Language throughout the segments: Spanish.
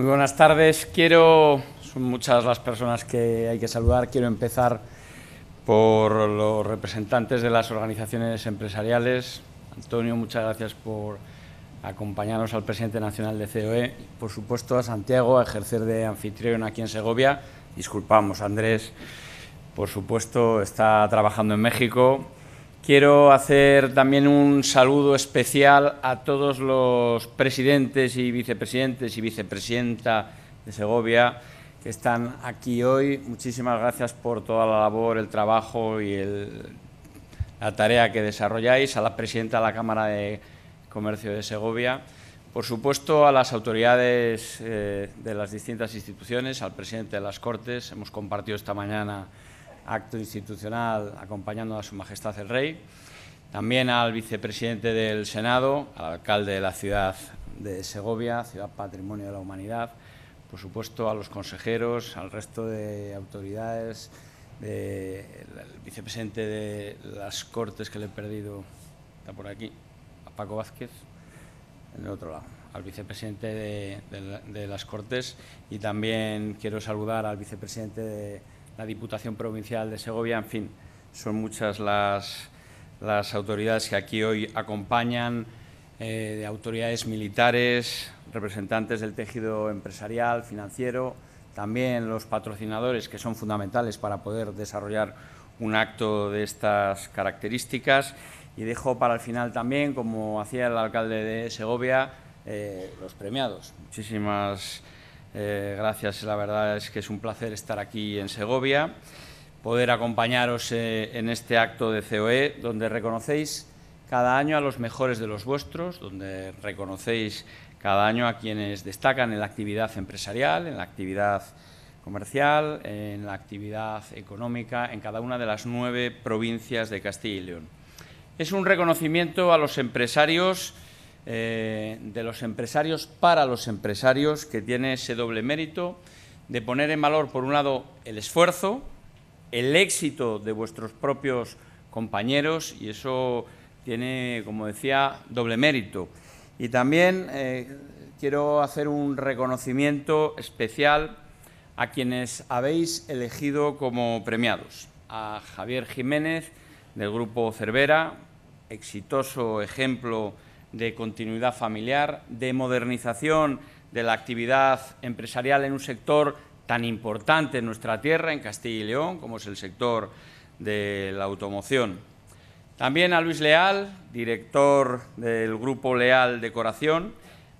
Muy buenas tardes. Quiero, son muchas las personas que hay que saludar, quiero empezar por los representantes de las organizaciones empresariales. Antonio, muchas gracias por acompañarnos al presidente nacional de COE, por supuesto a Santiago, a ejercer de anfitrión aquí en Segovia. Disculpamos, Andrés, por supuesto, está trabajando en México Quiero hacer también un saludo especial a todos los presidentes y vicepresidentes y vicepresidenta de Segovia que están aquí hoy. Muchísimas gracias por toda la labor, el trabajo y la tarea que desarrolláis, a la presidenta de la Cámara de Comercio de Segovia, por supuesto a las autoridades eh, de las distintas instituciones, al presidente de las Cortes. Hemos compartido esta mañana acto institucional acompañando a Su Majestad el Rey, también al vicepresidente del Senado, al alcalde de la ciudad de Segovia, Ciudad Patrimonio de la Humanidad, por supuesto a los consejeros, al resto de autoridades, de, el vicepresidente de las Cortes que le he perdido, está por aquí, a Paco Vázquez, en el otro lado al vicepresidente de, las Cortes y también quiero saludar al vicepresidente de, la Diputación Provincial de Segovia, en fin, son muchas las, las autoridades que aquí hoy acompañan, eh, de autoridades militares, representantes del tejido empresarial, financiero, también los patrocinadores que son fundamentales para poder desarrollar un acto de estas características. Y dejo para el final también, como hacía el alcalde de Segovia, eh, los premiados. Muchísimas eh, gracias, la verdad es que es un placer estar aquí en Segovia, poder acompañaros eh, en este acto de COE, donde reconocéis cada año a los mejores de los vuestros, donde reconocéis cada año a quienes destacan en la actividad empresarial, en la actividad comercial, en la actividad económica, en cada una de las nueve provincias de Castilla y León. Es un reconocimiento a los empresarios eh, de los empresarios para los empresarios, que tiene ese doble mérito de poner en valor, por un lado, el esfuerzo, el éxito de vuestros propios compañeros, y eso tiene, como decía, doble mérito. Y también eh, quiero hacer un reconocimiento especial a quienes habéis elegido como premiados. A Javier Jiménez, del Grupo Cervera, exitoso ejemplo de continuidad familiar, de modernización de la actividad empresarial en un sector tan importante en nuestra tierra, en Castilla y León, como es el sector de la automoción. También a Luis Leal, director del Grupo Leal Decoración,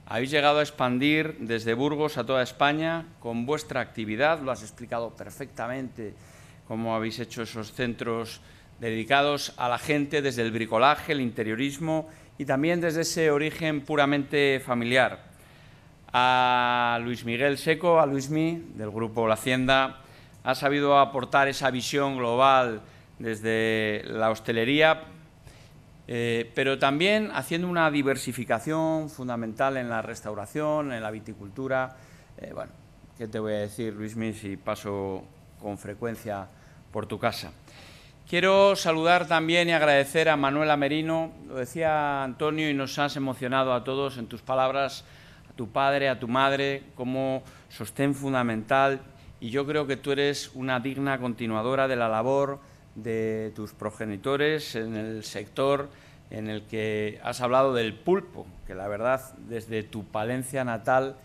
habéis llegado a expandir desde Burgos a toda España con vuestra actividad, lo has explicado perfectamente, cómo habéis hecho esos centros dedicados a la gente desde el bricolaje, el interiorismo y también desde ese origen puramente familiar. A Luis Miguel Seco, a Luismi, del grupo La Hacienda, ha sabido aportar esa visión global desde la hostelería, eh, pero también haciendo una diversificación fundamental en la restauración, en la viticultura. Eh, bueno, ¿qué te voy a decir, Luismi, si paso con frecuencia por tu casa? Quiero saludar también y agradecer a Manuela Merino. Lo decía Antonio y nos has emocionado a todos en tus palabras, a tu padre, a tu madre, como sostén fundamental. Y yo creo que tú eres una digna continuadora de la labor de tus progenitores en el sector en el que has hablado del pulpo, que la verdad desde tu Palencia natal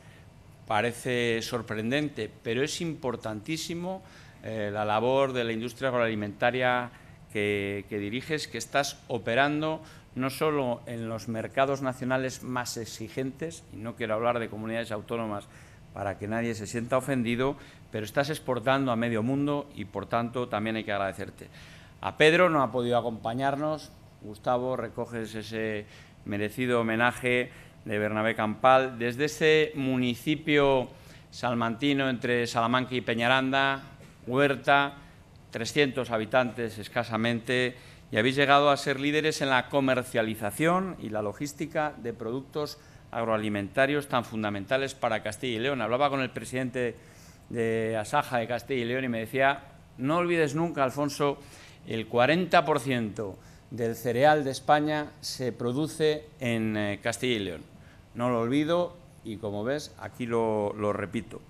parece sorprendente, pero es importantísimo eh, la labor de la industria agroalimentaria que, que diriges, que estás operando no solo en los mercados nacionales más exigentes, y no quiero hablar de comunidades autónomas para que nadie se sienta ofendido, pero estás exportando a medio mundo y por tanto también hay que agradecerte. A Pedro no ha podido acompañarnos, Gustavo, recoges ese merecido homenaje de Bernabé Campal. Desde ese municipio salmantino entre Salamanca y Peñaranda, Huerta, 300 habitantes escasamente, y habéis llegado a ser líderes en la comercialización y la logística de productos agroalimentarios tan fundamentales para Castilla y León. Hablaba con el presidente de Asaja de Castilla y León y me decía, no olvides nunca, Alfonso, el 40% del cereal de España se produce en eh, Castilla y León. No lo olvido y, como ves, aquí lo, lo repito.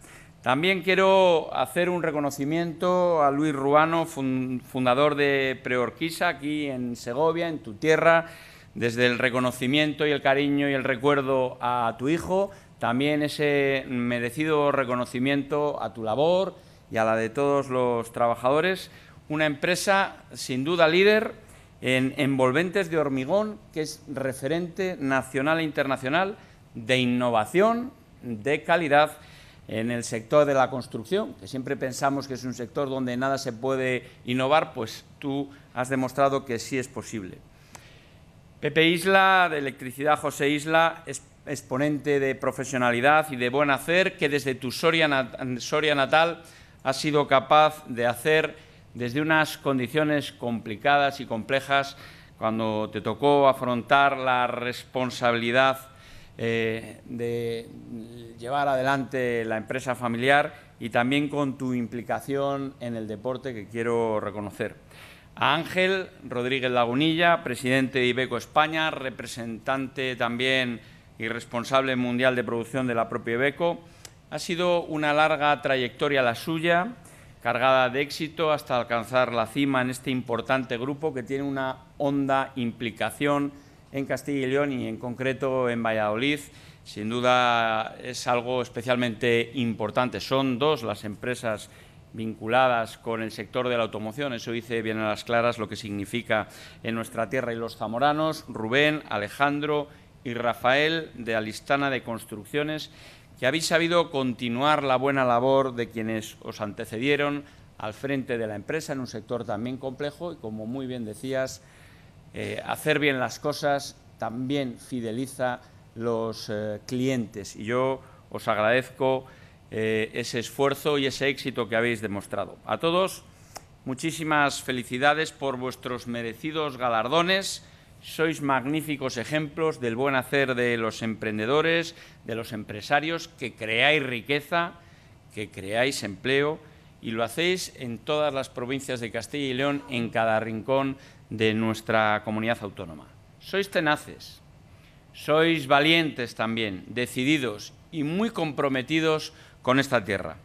También quiero hacer un reconocimiento a Luis Ruano, fundador de Preorquisa, aquí en Segovia, en tu tierra, desde el reconocimiento y el cariño y el recuerdo a tu hijo, también ese merecido reconocimiento a tu labor y a la de todos los trabajadores. Una empresa sin duda líder en envolventes de hormigón, que es referente nacional e internacional de innovación, de calidad en el sector de la construcción, que siempre pensamos que es un sector donde nada se puede innovar, pues tú has demostrado que sí es posible. Pepe Isla, de Electricidad José Isla, es exponente de profesionalidad y de buen hacer, que desde tu Soria, natal ha sido capaz de hacer desde unas condiciones complicadas y complejas cuando te tocó afrontar la responsabilidad eh, de llevar adelante la empresa familiar y también con tu implicación en el deporte que quiero reconocer. A Ángel Rodríguez Lagunilla, presidente de Ibeco España, representante también y responsable mundial de producción de la propia Ibeco. Ha sido una larga trayectoria la suya, cargada de éxito hasta alcanzar la cima en este importante grupo que tiene una honda implicación en Castilla y León y en concreto en Valladolid, sin duda es algo especialmente importante. Son dos las empresas vinculadas con el sector de la automoción. Eso dice bien a las claras lo que significa en nuestra tierra y los zamoranos, Rubén, Alejandro y Rafael de Alistana de Construcciones, que habéis sabido continuar la buena labor de quienes os antecedieron al frente de la empresa en un sector también complejo y, como muy bien decías, eh, hacer bien las cosas también fideliza los eh, clientes y yo os agradezco eh, ese esfuerzo y ese éxito que habéis demostrado. A todos, muchísimas felicidades por vuestros merecidos galardones. Sois magníficos ejemplos del buen hacer de los emprendedores, de los empresarios, que creáis riqueza, que creáis empleo y lo hacéis en todas las provincias de Castilla y León, en cada rincón de nuestra comunidad autónoma. Sois tenaces, sois valientes también, decididos y muy comprometidos con esta tierra.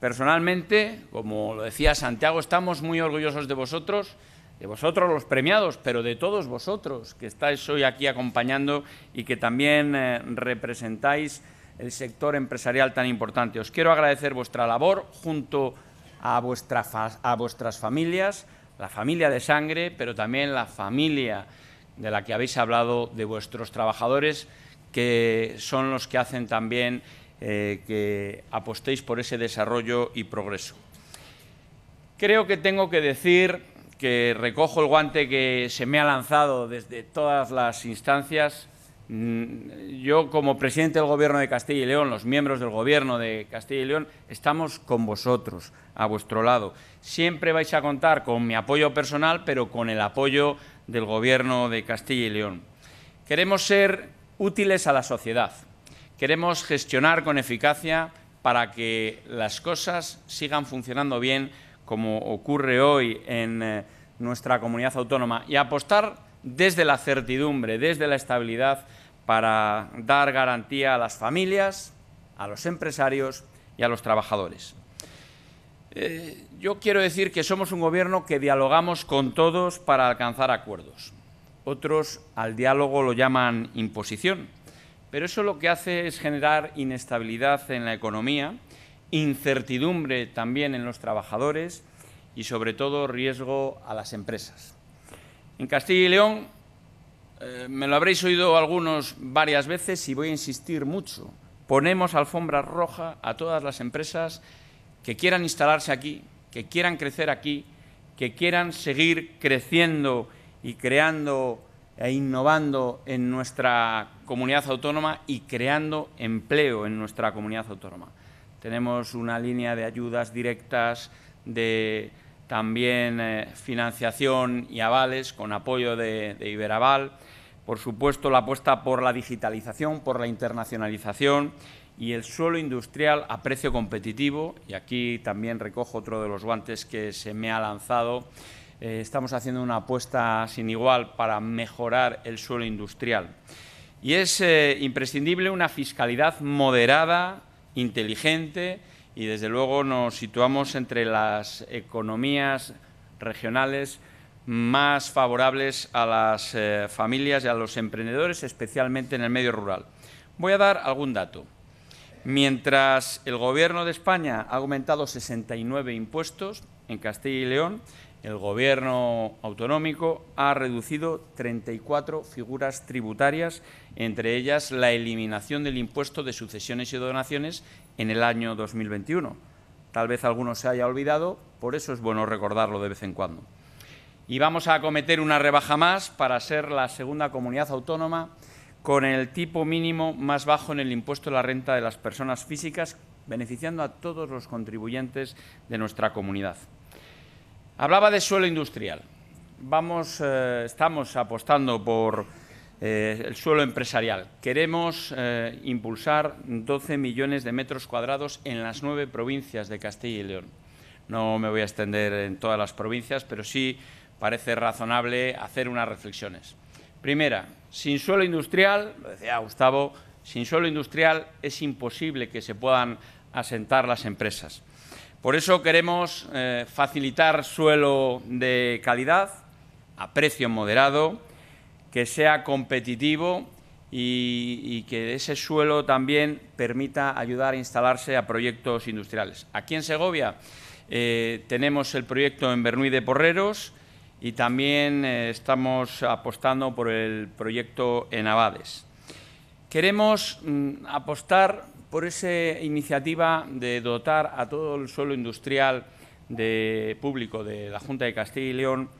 Personalmente, como lo decía Santiago, estamos muy orgullosos de vosotros, de vosotros los premiados, pero de todos vosotros que estáis hoy aquí acompañando y que también eh, representáis el sector empresarial tan importante. Os quiero agradecer vuestra labor junto a, a vuestras familias, la familia de sangre, pero también la familia de la que habéis hablado, de vuestros trabajadores, que son los que hacen también eh, que apostéis por ese desarrollo y progreso. Creo que tengo que decir que recojo el guante que se me ha lanzado desde todas las instancias Mm, yo, como presidente del Gobierno de Castilla y León, los miembros del Gobierno de Castilla y León, estamos con vosotros, a vuestro lado. Siempre vais a contar con mi apoyo personal, pero con el apoyo del Gobierno de Castilla y León. Queremos ser útiles a la sociedad. Queremos gestionar con eficacia para que las cosas sigan funcionando bien, como ocurre hoy en eh, nuestra comunidad autónoma, y apostar desde la certidumbre, desde la estabilidad, para dar garantía a las familias, a los empresarios y a los trabajadores. Eh, yo quiero decir que somos un gobierno que dialogamos con todos para alcanzar acuerdos. Otros al diálogo lo llaman imposición, pero eso lo que hace es generar inestabilidad en la economía, incertidumbre también en los trabajadores y sobre todo riesgo a las empresas. En Castilla y León eh, me lo habréis oído algunos varias veces y voy a insistir mucho. Ponemos alfombra roja a todas las empresas que quieran instalarse aquí, que quieran crecer aquí, que quieran seguir creciendo y creando e innovando en nuestra comunidad autónoma y creando empleo en nuestra comunidad autónoma. Tenemos una línea de ayudas directas, de también eh, financiación y avales con apoyo de, Iberaval, por supuesto la apuesta por la digitalización, por la internacionalización y el suelo industrial a precio competitivo, y aquí también recojo otro de los guantes que se me ha lanzado, eh, estamos haciendo una apuesta sin igual para mejorar el suelo industrial. Y es eh, imprescindible una fiscalidad moderada, inteligente, y desde luego nos situamos entre las economías regionales más favorables a las eh, familias y a los emprendedores, especialmente en el medio rural. Voy a dar algún dato. Mientras el Gobierno de España ha aumentado 69 impuestos en Castilla y León, el Gobierno autonómico ha reducido 34 figuras tributarias, entre ellas la eliminación del impuesto de sucesiones y donaciones en el año 2021. Tal vez alguno se haya olvidado, por eso es bueno recordarlo de vez en cuando. Y vamos a acometer una rebaja más para ser la segunda comunidad autónoma con el tipo mínimo más bajo en el impuesto a la renta de las personas físicas, beneficiando a todos los contribuyentes de nuestra comunidad. Hablaba de suelo industrial. Vamos, eh, estamos apostando por eh, el suelo empresarial. Queremos eh, impulsar 12 millones de metros cuadrados en las nueve provincias de Castilla y León. No me voy a extender en todas las provincias, pero sí parece razonable hacer unas reflexiones. Primera, sin suelo industrial, lo decía Gustavo, sin suelo industrial es imposible que se puedan asentar las empresas. Por eso queremos eh, facilitar suelo de calidad, a precio moderado, que sea competitivo y, que ese suelo también permita ayudar a instalarse a proyectos industriales. Aquí en Segovia eh, tenemos el proyecto en Bernuy de Porreros y también eh, estamos apostando por el proyecto en Abades. Queremos mm, apostar por esa iniciativa de dotar a todo el suelo industrial de público de la Junta de Castilla y León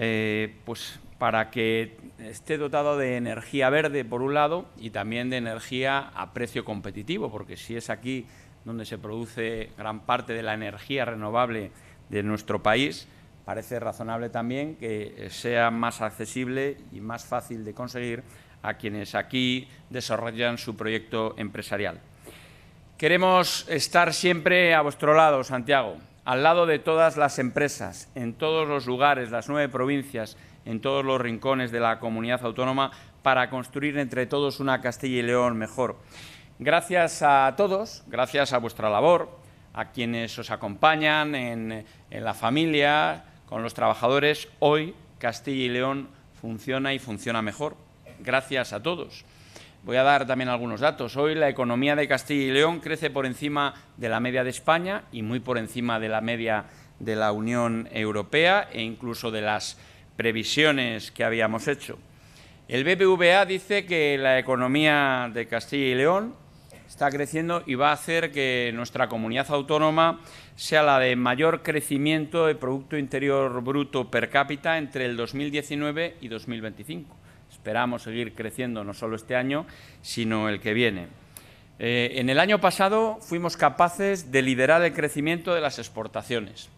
eh, pues para que esté dotado de energía verde, por un lado, y también de energía a precio competitivo, porque si es aquí donde se produce gran parte de la energía renovable de nuestro país, parece razonable también que sea más accesible y más fácil de conseguir a quienes aquí desarrollan su proyecto empresarial. Queremos estar siempre a vuestro lado, Santiago, al lado de todas las empresas, en todos los lugares, las nueve provincias, en todos los rincones de la comunidad autónoma para construir entre todos una Castilla y León mejor. Gracias a todos, gracias a vuestra labor, a quienes os acompañan en, la familia, con los trabajadores. Hoy Castilla y León funciona y funciona mejor. Gracias a todos. Voy a dar también algunos datos. Hoy la economía de Castilla y León crece por encima de la media de España y muy por encima de la media de la Unión Europea e incluso de las previsiones que habíamos hecho. El BBVA dice que la economía de Castilla y León está creciendo y va a hacer que nuestra comunidad autónoma sea la de mayor crecimiento de Producto Interior Bruto per cápita entre el 2019 y 2025. Esperamos seguir creciendo no solo este año, sino el que viene. Eh, en el año pasado fuimos capaces de liderar el crecimiento de las exportaciones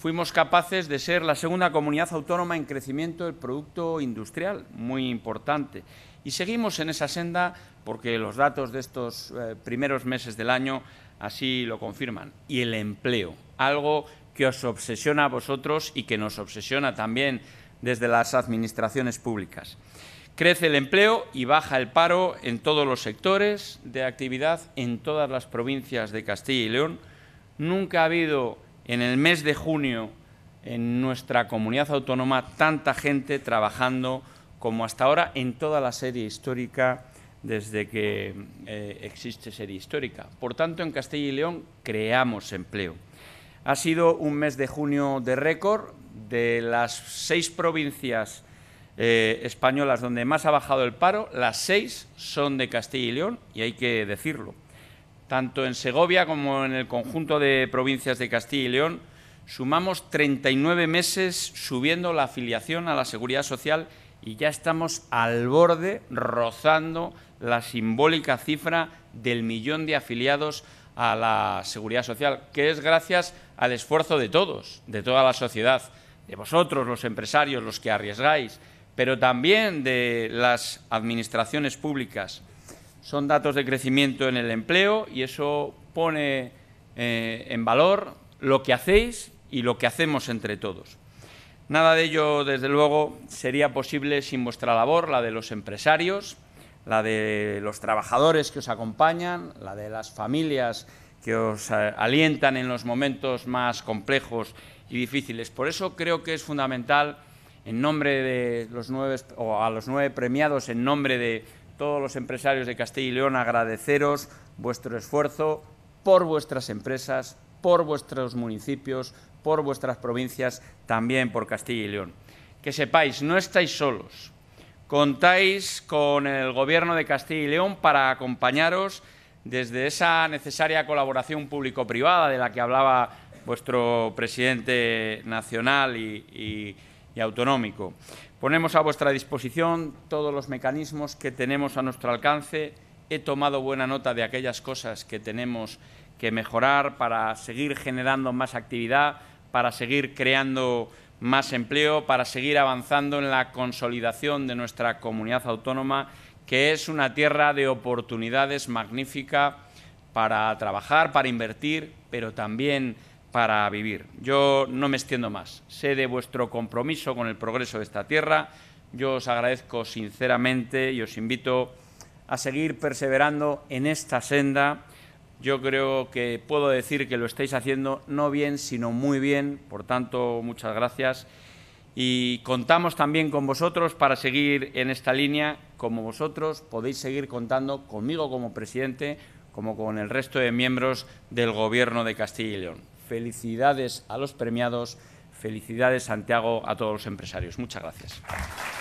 fuimos capaces de ser la segunda comunidad autónoma en crecimiento del producto industrial, muy importante. Y seguimos en esa senda porque los datos de estos eh, primeros meses del año así lo confirman. Y el empleo, algo que os obsesiona a vosotros y que nos obsesiona también desde las administraciones públicas. Crece el empleo y baja el paro en todos los sectores de actividad, en todas las provincias de Castilla y León. Nunca ha habido en el mes de junio en nuestra comunidad autónoma tanta gente trabajando como hasta ahora en toda la serie histórica desde que eh, existe serie histórica. Por tanto, en Castilla y León creamos empleo. Ha sido un mes de junio de récord de las seis provincias eh, españolas donde más ha bajado el paro, las seis son de Castilla y León y hay que decirlo. Tanto en Segovia como en el conjunto de provincias de Castilla y León, sumamos 39 meses subiendo la afiliación a la Seguridad Social y ya estamos al borde, rozando la simbólica cifra del millón de afiliados a la Seguridad Social, que es gracias al esfuerzo de todos, de toda la sociedad, de vosotros, los empresarios, los que arriesgáis, pero también de las administraciones públicas son datos de crecimiento en el empleo y eso pone eh, en valor lo que hacéis y lo que hacemos entre todos. Nada de ello, desde luego, sería posible sin vuestra labor, la de los empresarios, la de los trabajadores que os acompañan, la de las familias que os eh, alientan en los momentos más complejos y difíciles. Por eso creo que es fundamental, en nombre de los nueve, a los nueve premiados, en nombre de todos los empresarios de Castilla y León, agradeceros vuestro esfuerzo por vuestras empresas, por vuestros municipios, por vuestras provincias, también por Castilla y León. Que sepáis, no estáis solos. Contáis con el Gobierno de Castilla y León para acompañaros desde esa necesaria colaboración público-privada de la que hablaba vuestro presidente nacional y, autonómico. Ponemos a vuestra disposición todos los mecanismos que tenemos a nuestro alcance. He tomado buena nota de aquellas cosas que tenemos que mejorar para seguir generando más actividad, para seguir creando más empleo, para seguir avanzando en la consolidación de nuestra comunidad autónoma, que es una tierra de oportunidades magnífica para trabajar, para invertir, pero también para vivir. Yo no me extiendo más. Sé de vuestro compromiso con el progreso de esta tierra. Yo os agradezco sinceramente y os invito a seguir perseverando en esta senda. Yo creo que puedo decir que lo estáis haciendo no bien, sino muy bien. Por tanto, muchas gracias. Y contamos también con vosotros para seguir en esta línea. Como vosotros podéis seguir contando conmigo como presidente, como con el resto de miembros del Gobierno de Castilla y León. Felicidades a los premiados. Felicidades, Santiago, a todos los empresarios. Muchas gracias.